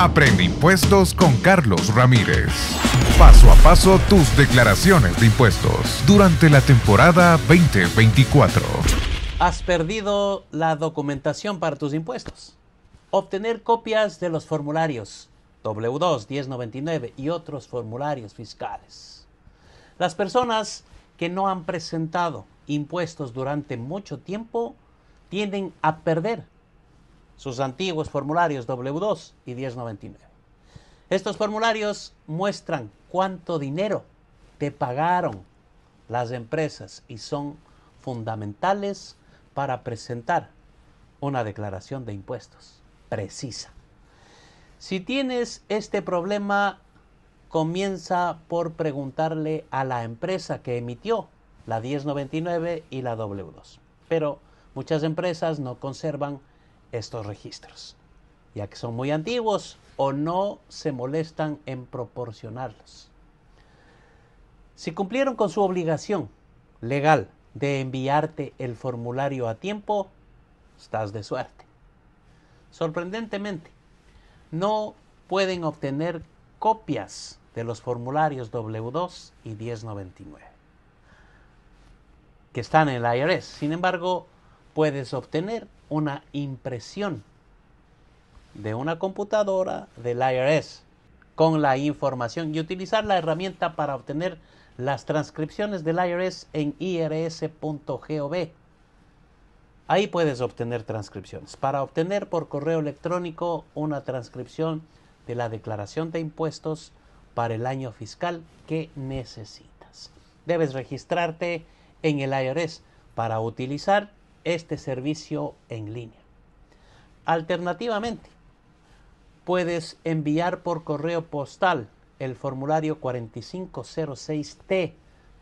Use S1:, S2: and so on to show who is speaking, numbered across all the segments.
S1: Aprende impuestos con Carlos Ramírez. Paso a paso tus declaraciones de impuestos durante la temporada 2024. ¿Has perdido la documentación para tus impuestos? Obtener copias de los formularios W2, 1099 y otros formularios fiscales. Las personas que no han presentado impuestos durante mucho tiempo tienden a perder sus antiguos formularios W2 y 1099. Estos formularios muestran cuánto dinero te pagaron las empresas y son fundamentales para presentar una declaración de impuestos precisa. Si tienes este problema, comienza por preguntarle a la empresa que emitió la 1099 y la W2. Pero muchas empresas no conservan estos registros, ya que son muy antiguos o no se molestan en proporcionarlos. Si cumplieron con su obligación legal de enviarte el formulario a tiempo, estás de suerte. Sorprendentemente, no pueden obtener copias de los formularios W2 y 1099 que están en el IRS. Sin embargo, puedes obtener una impresión de una computadora del IRS con la información y utilizar la herramienta para obtener las transcripciones del IRS en irs.gov. Ahí puedes obtener transcripciones. Para obtener por correo electrónico una transcripción de la declaración de impuestos para el año fiscal que necesitas. Debes registrarte en el IRS para utilizar este servicio en línea. Alternativamente, puedes enviar por correo postal el formulario 4506T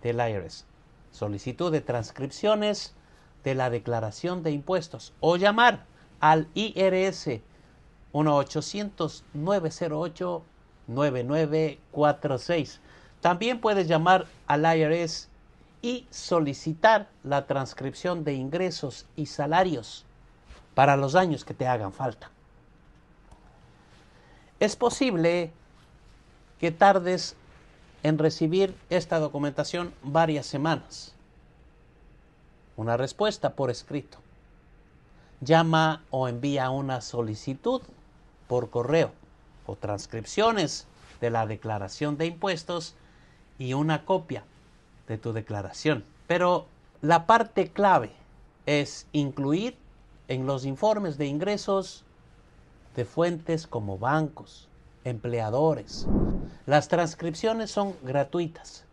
S1: del IRS, solicitud de transcripciones de la declaración de impuestos o llamar al IRS 1-800-908-9946. También puedes llamar al IRS y solicitar la transcripción de ingresos y salarios para los años que te hagan falta. Es posible que tardes en recibir esta documentación varias semanas. Una respuesta por escrito. Llama o envía una solicitud por correo o transcripciones de la declaración de impuestos y una copia de tu declaración. Pero la parte clave es incluir en los informes de ingresos de fuentes como bancos, empleadores. Las transcripciones son gratuitas.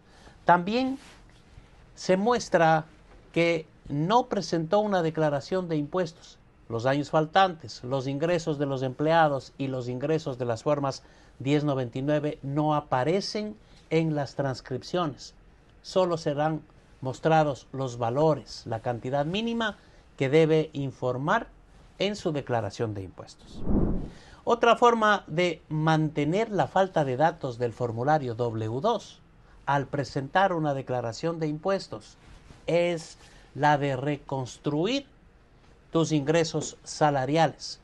S1: También se muestra que no presentó una declaración de impuestos, los años faltantes, los ingresos de los empleados y los ingresos de las formas 1099 no aparecen en las transcripciones solo serán mostrados los valores, la cantidad mínima que debe informar en su declaración de impuestos. Otra forma de mantener la falta de datos del formulario W2 al presentar una declaración de impuestos es la de reconstruir tus ingresos salariales.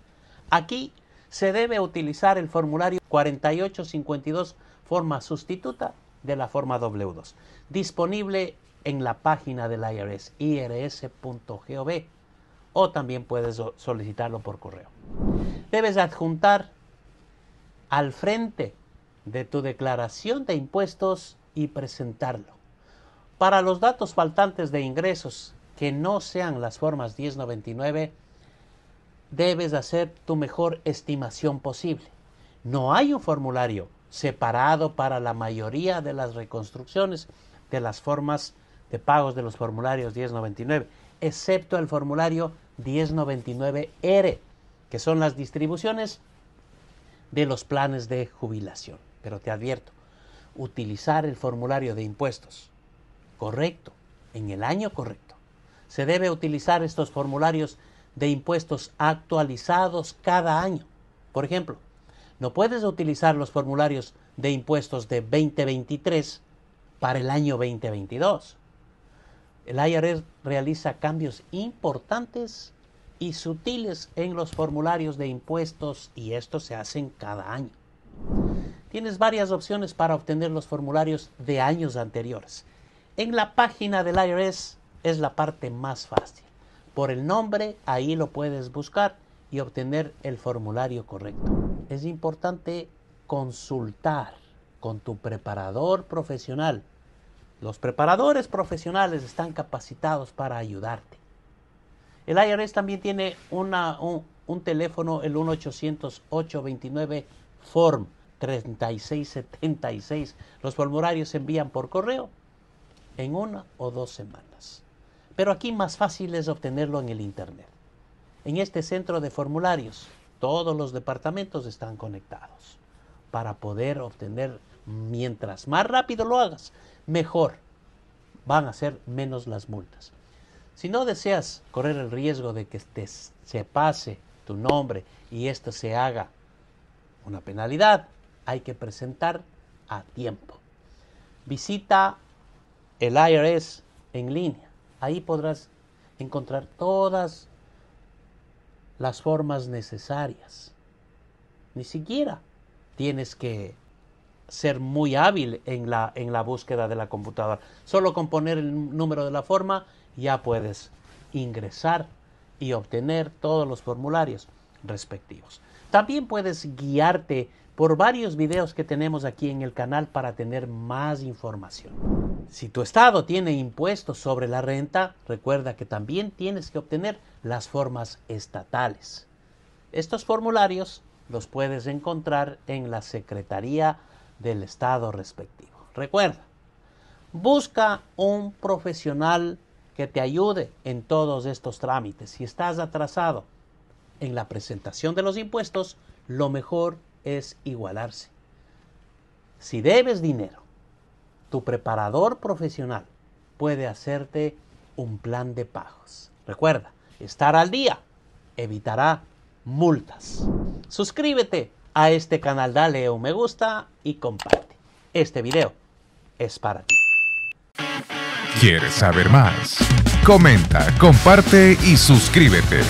S1: Aquí se debe utilizar el formulario 4852 forma sustituta de la forma W2, disponible en la página del IRS, irs.gov, o también puedes solicitarlo por correo. Debes adjuntar al frente de tu declaración de impuestos y presentarlo. Para los datos faltantes de ingresos que no sean las formas 1099, debes hacer tu mejor estimación posible. No hay un formulario separado para la mayoría de las reconstrucciones de las formas de pagos de los formularios 1099, excepto el formulario 1099R, que son las distribuciones de los planes de jubilación. Pero te advierto, utilizar el formulario de impuestos correcto, en el año correcto, se debe utilizar estos formularios de impuestos actualizados cada año. Por ejemplo, no puedes utilizar los formularios de impuestos de 2023 para el año 2022. El IRS realiza cambios importantes y sutiles en los formularios de impuestos y estos se hacen cada año. Tienes varias opciones para obtener los formularios de años anteriores. En la página del IRS es la parte más fácil. Por el nombre, ahí lo puedes buscar y obtener el formulario correcto. Es importante consultar con tu preparador profesional. Los preparadores profesionales están capacitados para ayudarte. El IRS también tiene un, un, teléfono, el 1-800-829-FORM 3676. Los formularios se envían por correo en una o dos semanas. Pero aquí más fácil es obtenerlo en el Internet en este centro de formularios. Todos los departamentos están conectados para poder obtener, mientras más rápido lo hagas, mejor van a ser menos las multas. Si no deseas correr el riesgo de que te, se pase tu nombre y esto se haga una penalidad, hay que presentar a tiempo. Visita el IRS en línea. Ahí podrás encontrar todas las formas necesarias. Ni siquiera tienes que ser muy hábil en la, en la búsqueda de la computadora. Solo con poner el número de la forma ya puedes ingresar y obtener todos los formularios respectivos. También puedes guiarte por varios videos que tenemos aquí en el canal para tener más información. Si tu estado tiene impuestos sobre la renta, recuerda que también tienes que obtener las formas estatales. Estos formularios los puedes encontrar en la Secretaría del Estado respectivo. Recuerda, busca un profesional que te ayude en todos estos trámites. Si estás atrasado en la presentación de los impuestos, lo mejor es igualarse. Si debes dinero, tu preparador profesional puede hacerte un plan de pagos. Recuerda, estar al día evitará multas. Suscríbete a este canal, dale un me gusta y comparte. Este video es para ti. ¿Quieres saber más? Comenta, comparte y suscríbete.